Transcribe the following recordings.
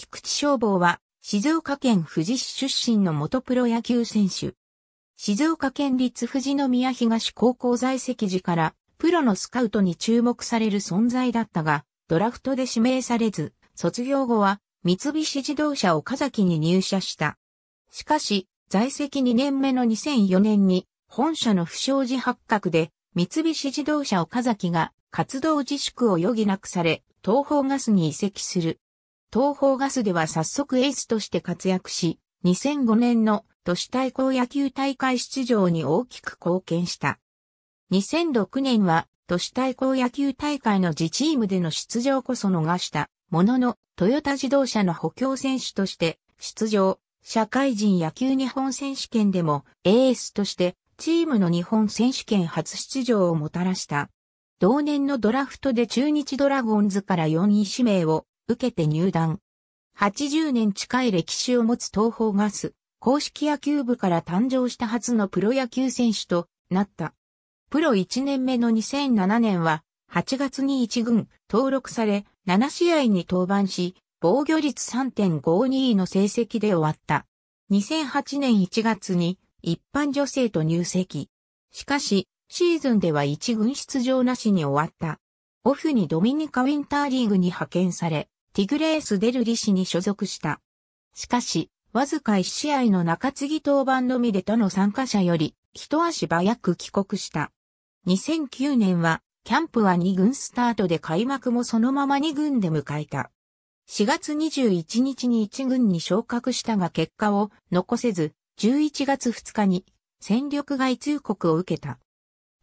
菊池消防は、静岡県富士市出身の元プロ野球選手。静岡県立富士宮東高校在籍時から、プロのスカウトに注目される存在だったが、ドラフトで指名されず、卒業後は、三菱自動車岡崎に入社した。しかし、在籍2年目の2004年に、本社の不祥事発覚で、三菱自動車岡崎が活動自粛を余儀なくされ、東方ガスに移籍する。東方ガスでは早速エースとして活躍し、2005年の都市対抗野球大会出場に大きく貢献した。2006年は都市対抗野球大会の自チームでの出場こそ逃した、ものの、トヨタ自動車の補強選手として出場、社会人野球日本選手権でもエースとしてチームの日本選手権初出場をもたらした。同年のドラフトで中日ドラゴンズから4位指名を受けて入団。80年近い歴史を持つ東方ガス、公式野球部から誕生した初のプロ野球選手となった。プロ1年目の2007年は、8月に1軍登録され、7試合に登板し、防御率3.52位の成績で終わった。2008年1月に一般女性と入籍。しかし、シーズンでは1軍出場なしに終わった。オフにドミニカウィンターリーグに派遣され、ティグレース・デルリ氏に所属した。しかし、わずか1試合の中継ぎ登板のみで他の参加者より、一足早く帰国した。2009年は、キャンプは2軍スタートで開幕もそのまま2軍で迎えた。4月21日に1軍に昇格したが結果を残せず、11月2日に戦力外通告を受けた。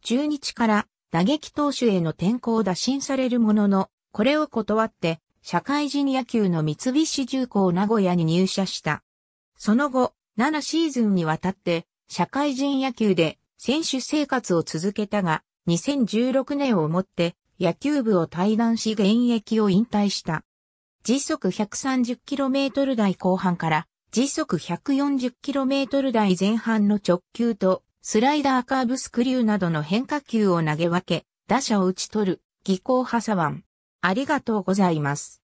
中日から打撃投手への転向を打診されるものの、これを断って社会人野球の三菱重工名古屋に入社した。その後、7シーズンにわたって、社会人野球で選手生活を続けたが、2016年をもって野球部を退団し現役を引退した。時速 130km 台後半から時速 140km 台前半の直球とスライダーカーブスクリューなどの変化球を投げ分け、打者を打ち取る技巧派左腕、ありがとうございます。